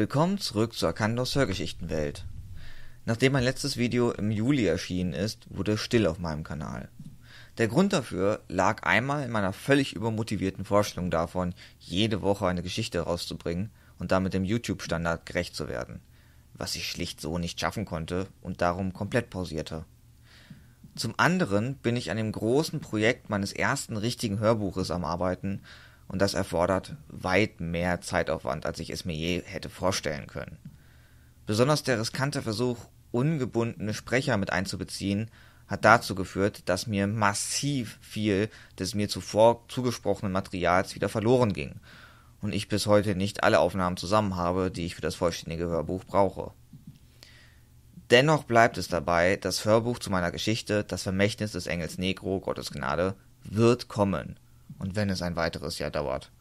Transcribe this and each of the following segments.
Willkommen zurück zur Arkandos Hörgeschichtenwelt. Nachdem mein letztes Video im Juli erschienen ist, wurde es still auf meinem Kanal. Der Grund dafür lag einmal in meiner völlig übermotivierten Vorstellung davon, jede Woche eine Geschichte rauszubringen und damit dem YouTube-Standard gerecht zu werden, was ich schlicht so nicht schaffen konnte und darum komplett pausierte. Zum anderen bin ich an dem großen Projekt meines ersten richtigen Hörbuches am Arbeiten und das erfordert weit mehr Zeitaufwand, als ich es mir je hätte vorstellen können. Besonders der riskante Versuch, ungebundene Sprecher mit einzubeziehen, hat dazu geführt, dass mir massiv viel des mir zuvor zugesprochenen Materials wieder verloren ging und ich bis heute nicht alle Aufnahmen zusammen habe, die ich für das vollständige Hörbuch brauche. Dennoch bleibt es dabei, das Hörbuch zu meiner Geschichte, das Vermächtnis des Engels Negro, Gottes Gnade, wird kommen und wenn es ein weiteres Jahr dauert.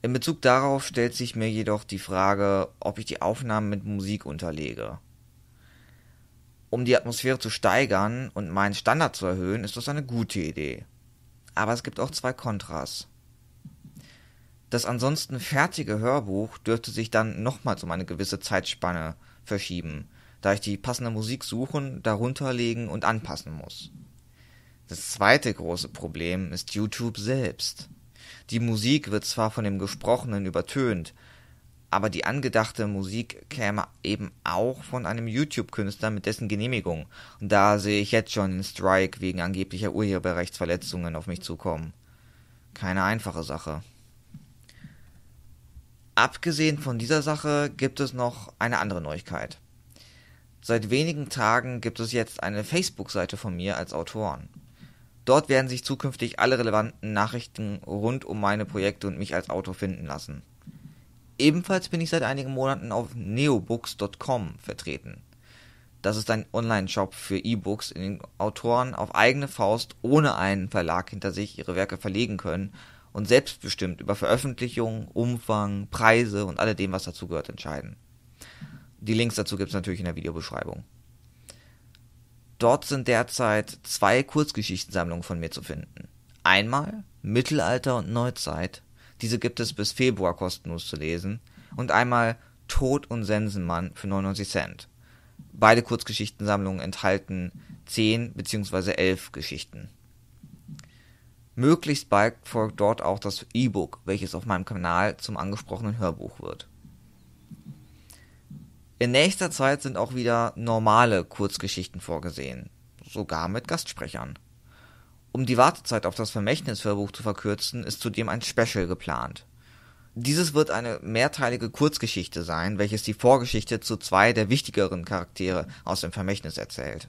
In Bezug darauf stellt sich mir jedoch die Frage, ob ich die Aufnahmen mit Musik unterlege. Um die Atmosphäre zu steigern und meinen Standard zu erhöhen, ist das eine gute Idee. Aber es gibt auch zwei Kontras. Das ansonsten fertige Hörbuch dürfte sich dann nochmals um eine gewisse Zeitspanne verschieben, da ich die passende Musik suchen, darunterlegen und anpassen muss. Das zweite große Problem ist YouTube selbst. Die Musik wird zwar von dem Gesprochenen übertönt, aber die angedachte Musik käme eben auch von einem YouTube-Künstler mit dessen Genehmigung. Und da sehe ich jetzt schon den Strike wegen angeblicher Urheberrechtsverletzungen auf mich zukommen. Keine einfache Sache. Abgesehen von dieser Sache gibt es noch eine andere Neuigkeit. Seit wenigen Tagen gibt es jetzt eine Facebook-Seite von mir als Autoren. Dort werden sich zukünftig alle relevanten Nachrichten rund um meine Projekte und mich als Autor finden lassen. Ebenfalls bin ich seit einigen Monaten auf neobooks.com vertreten. Das ist ein Online-Shop für E-Books, in dem Autoren auf eigene Faust ohne einen Verlag hinter sich ihre Werke verlegen können und selbstbestimmt über Veröffentlichung, Umfang, Preise und all dem, was dazugehört, entscheiden. Die Links dazu gibt es natürlich in der Videobeschreibung. Dort sind derzeit zwei Kurzgeschichtensammlungen von mir zu finden. Einmal Mittelalter und Neuzeit. Diese gibt es bis Februar kostenlos zu lesen. Und einmal Tod und Sensenmann für 99 Cent. Beide Kurzgeschichtensammlungen enthalten 10 bzw. 11 Geschichten. Möglichst bald folgt dort auch das E-Book, welches auf meinem Kanal zum angesprochenen Hörbuch wird. In nächster Zeit sind auch wieder normale Kurzgeschichten vorgesehen, sogar mit Gastsprechern. Um die Wartezeit auf das Vermächtnishörbuch zu verkürzen, ist zudem ein Special geplant. Dieses wird eine mehrteilige Kurzgeschichte sein, welches die Vorgeschichte zu zwei der wichtigeren Charaktere aus dem Vermächtnis erzählt.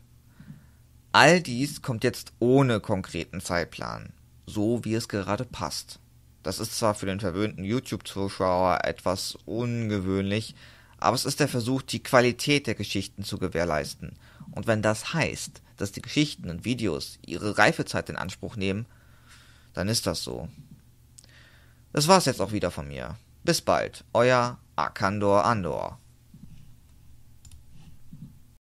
All dies kommt jetzt ohne konkreten Zeitplan, so wie es gerade passt. Das ist zwar für den verwöhnten YouTube-Zuschauer etwas ungewöhnlich, aber es ist der Versuch, die Qualität der Geschichten zu gewährleisten. Und wenn das heißt, dass die Geschichten und Videos ihre Reifezeit in Anspruch nehmen, dann ist das so. Das war's jetzt auch wieder von mir. Bis bald, euer Arkandor Andor.